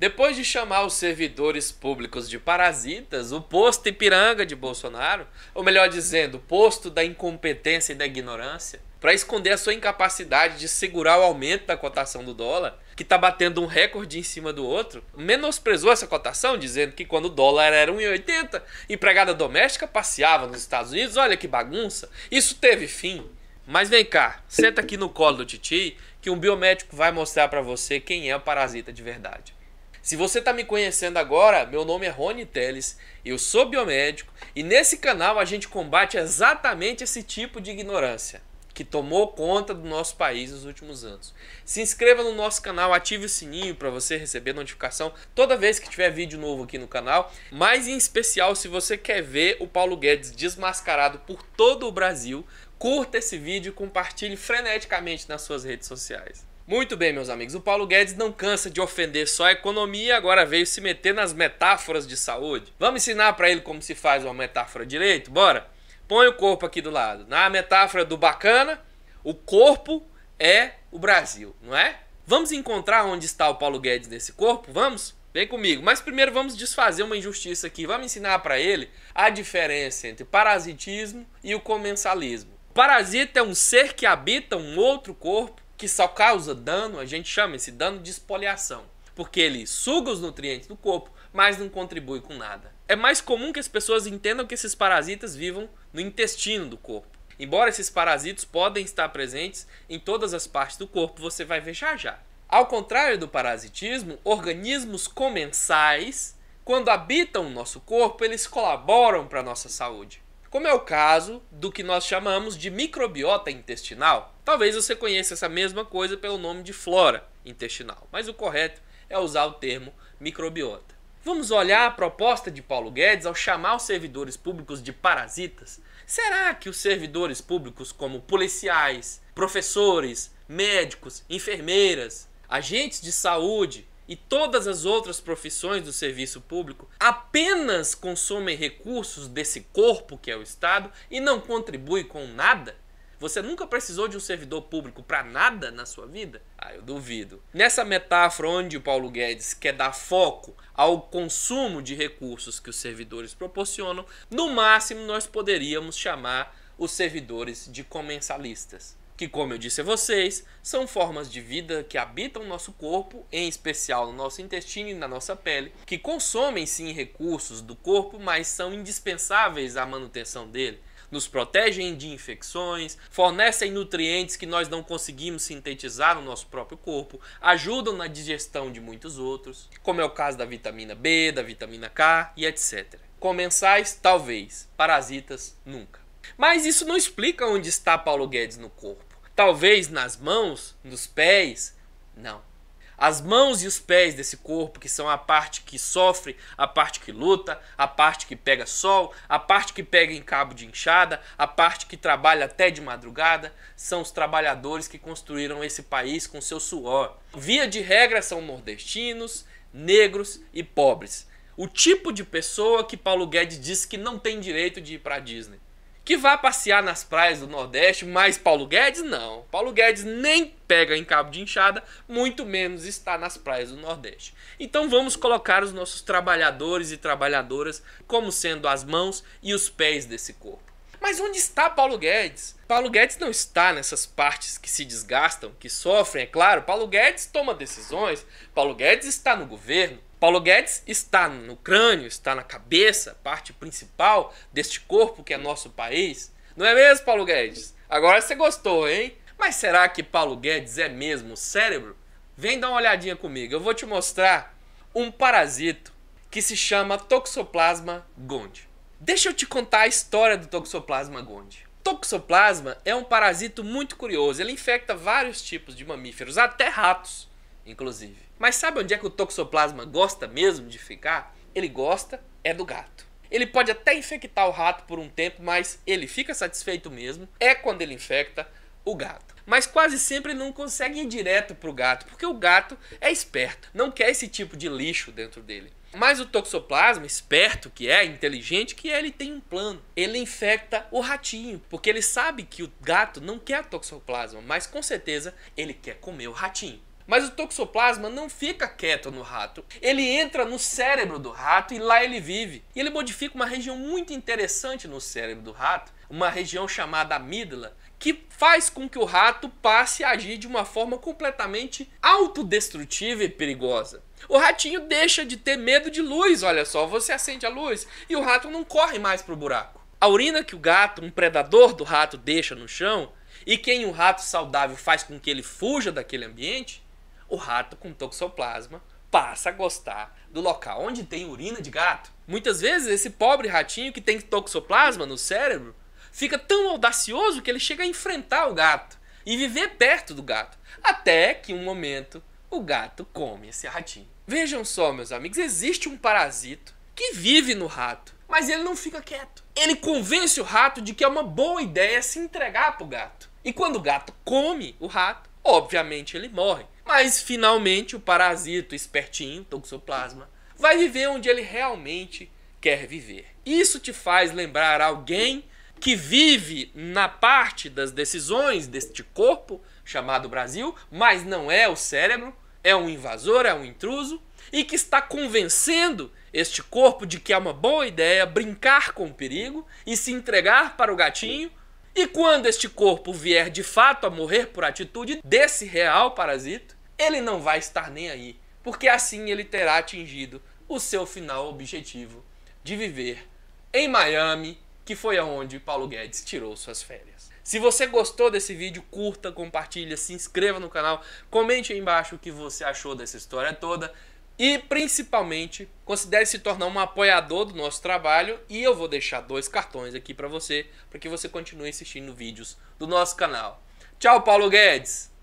Depois de chamar os servidores públicos de parasitas, o posto Ipiranga de Bolsonaro, ou melhor dizendo, o posto da incompetência e da ignorância, para esconder a sua incapacidade de segurar o aumento da cotação do dólar, que está batendo um recorde em cima do outro, menosprezou essa cotação, dizendo que quando o dólar era 1,80, empregada doméstica passeava nos Estados Unidos, olha que bagunça, isso teve fim. Mas vem cá, senta aqui no colo do Titi, que um biomédico vai mostrar para você quem é o parasita de verdade. Se você está me conhecendo agora, meu nome é Rony Teles, eu sou biomédico e nesse canal a gente combate exatamente esse tipo de ignorância que tomou conta do nosso país nos últimos anos. Se inscreva no nosso canal, ative o sininho para você receber notificação toda vez que tiver vídeo novo aqui no canal, mas em especial se você quer ver o Paulo Guedes desmascarado por todo o Brasil, curta esse vídeo e compartilhe freneticamente nas suas redes sociais. Muito bem, meus amigos. O Paulo Guedes não cansa de ofender só a economia, agora veio se meter nas metáforas de saúde. Vamos ensinar para ele como se faz uma metáfora direito? Bora? Põe o corpo aqui do lado. Na metáfora do bacana, o corpo é o Brasil, não é? Vamos encontrar onde está o Paulo Guedes nesse corpo? Vamos? Vem comigo. Mas primeiro vamos desfazer uma injustiça aqui. Vamos ensinar para ele a diferença entre parasitismo e o comensalismo. O parasita é um ser que habita um outro corpo que só causa dano, a gente chama esse dano de espoliação, porque ele suga os nutrientes do corpo, mas não contribui com nada. É mais comum que as pessoas entendam que esses parasitas vivam no intestino do corpo. Embora esses parasitos podem estar presentes em todas as partes do corpo, você vai ver já já. Ao contrário do parasitismo, organismos comensais, quando habitam o nosso corpo, eles colaboram para a nossa saúde como é o caso do que nós chamamos de microbiota intestinal. Talvez você conheça essa mesma coisa pelo nome de flora intestinal, mas o correto é usar o termo microbiota. Vamos olhar a proposta de Paulo Guedes ao chamar os servidores públicos de parasitas. Será que os servidores públicos, como policiais, professores, médicos, enfermeiras, agentes de saúde, e todas as outras profissões do serviço público apenas consomem recursos desse corpo que é o Estado e não contribui com nada? Você nunca precisou de um servidor público para nada na sua vida? Ah, eu duvido. Nessa metáfora onde o Paulo Guedes quer dar foco ao consumo de recursos que os servidores proporcionam, no máximo nós poderíamos chamar os servidores de comensalistas que, como eu disse a vocês, são formas de vida que habitam nosso corpo, em especial no nosso intestino e na nossa pele, que consomem sim recursos do corpo, mas são indispensáveis à manutenção dele. Nos protegem de infecções, fornecem nutrientes que nós não conseguimos sintetizar no nosso próprio corpo, ajudam na digestão de muitos outros, como é o caso da vitamina B, da vitamina K e etc. Comensais, talvez, parasitas, nunca. Mas isso não explica onde está Paulo Guedes no corpo. Talvez nas mãos, nos pés? Não. As mãos e os pés desse corpo, que são a parte que sofre, a parte que luta, a parte que pega sol, a parte que pega em cabo de enxada, a parte que trabalha até de madrugada, são os trabalhadores que construíram esse país com seu suor. Via de regra, são nordestinos, negros e pobres. O tipo de pessoa que Paulo Guedes diz que não tem direito de ir para Disney que vá passear nas praias do Nordeste, mas Paulo Guedes não. Paulo Guedes nem pega em cabo de enxada, muito menos está nas praias do Nordeste. Então vamos colocar os nossos trabalhadores e trabalhadoras como sendo as mãos e os pés desse corpo. Mas onde está Paulo Guedes? Paulo Guedes não está nessas partes que se desgastam, que sofrem, é claro. Paulo Guedes toma decisões, Paulo Guedes está no governo, Paulo Guedes está no crânio, está na cabeça, parte principal deste corpo que é nosso país. Não é mesmo, Paulo Guedes? Agora você gostou, hein? Mas será que Paulo Guedes é mesmo o cérebro? Vem dar uma olhadinha comigo, eu vou te mostrar um parasito que se chama Toxoplasma gondii. Deixa eu te contar a história do Toxoplasma gondii. Toxoplasma é um parasito muito curioso, ele infecta vários tipos de mamíferos, até ratos, inclusive. Mas sabe onde é que o toxoplasma gosta mesmo de ficar? Ele gosta é do gato. Ele pode até infectar o rato por um tempo, mas ele fica satisfeito mesmo. É quando ele infecta o gato. Mas quase sempre não consegue ir direto pro gato, porque o gato é esperto, não quer esse tipo de lixo dentro dele. Mas o toxoplasma, esperto que é, inteligente que é, ele tem um plano. Ele infecta o ratinho, porque ele sabe que o gato não quer toxoplasma, mas com certeza ele quer comer o ratinho. Mas o toxoplasma não fica quieto no rato. Ele entra no cérebro do rato e lá ele vive. E ele modifica uma região muito interessante no cérebro do rato, uma região chamada amígdala, que faz com que o rato passe a agir de uma forma completamente autodestrutiva e perigosa. O ratinho deixa de ter medo de luz, olha só, você acende a luz e o rato não corre mais pro buraco. A urina que o gato, um predador do rato, deixa no chão e quem um rato saudável faz com que ele fuja daquele ambiente, o rato com toxoplasma passa a gostar do local onde tem urina de gato. Muitas vezes esse pobre ratinho que tem toxoplasma no cérebro fica tão audacioso que ele chega a enfrentar o gato e viver perto do gato, até que um momento o gato come esse ratinho. Vejam só, meus amigos, existe um parasito que vive no rato, mas ele não fica quieto. Ele convence o rato de que é uma boa ideia se entregar para o gato. E quando o gato come o rato, obviamente ele morre. Mas finalmente o parasito espertinho, toxoplasma, vai viver onde ele realmente quer viver. Isso te faz lembrar alguém que vive na parte das decisões deste corpo chamado Brasil, mas não é o cérebro, é um invasor, é um intruso, e que está convencendo este corpo de que é uma boa ideia brincar com o perigo e se entregar para o gatinho. E quando este corpo vier de fato a morrer por atitude desse real parasito, ele não vai estar nem aí, porque assim ele terá atingido o seu final objetivo de viver em Miami, que foi aonde Paulo Guedes tirou suas férias. Se você gostou desse vídeo, curta, compartilha, se inscreva no canal, comente aí embaixo o que você achou dessa história toda e principalmente considere se tornar um apoiador do nosso trabalho e eu vou deixar dois cartões aqui para você, para que você continue assistindo vídeos do nosso canal. Tchau, Paulo Guedes!